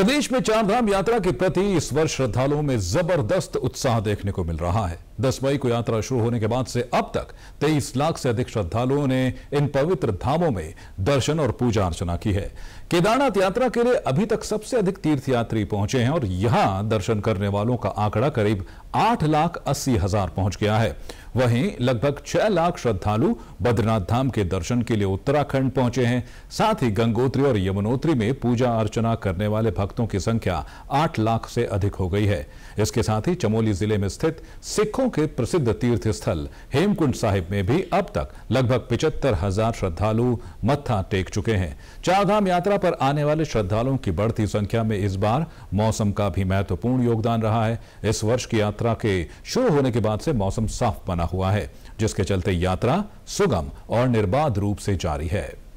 प्रदेश में चारधाम यात्रा के प्रति इस वर्ष श्रद्धालुओं में जबरदस्त उत्साह देखने को मिल रहा है दस मई को यात्रा शुरू होने के बाद से अब तक तेईस लाख से अधिक श्रद्धालुओं ने इन पवित्र धामों में दर्शन और पूजा अर्चना की है केदारनाथ यात्रा के लिए अभी तक सबसे अधिक तीर्थयात्री पहुंचे हैं और यहां दर्शन करने वालों का आंकड़ा करीब आठ लाख अस्सी हजार पहुंच गया है वहीं लगभग छह लाख श्रद्धालु बद्रीनाथ धाम के दर्शन के लिए उत्तराखंड पहुंचे हैं साथ ही गंगोत्री और यमुनोत्री में पूजा अर्चना करने वाले भक्तों की संख्या आठ लाख से अधिक हो गई है इसके साथ ही चमोली जिले में स्थित सिखों के प्रसिद्ध तीर्थ स्थल हेमकुंड साहिब में भी अब तक लगभग पिचहत्तर हजार श्रद्धालु मत्था टेक चुके हैं चारधाम यात्रा पर आने वाले श्रद्धालुओं की बढ़ती संख्या में इस बार मौसम का भी महत्वपूर्ण योगदान रहा है इस वर्ष की यात्रा के शुरू होने के बाद से मौसम साफ बना हुआ है जिसके चलते यात्रा सुगम और निर्बाध रूप से जारी है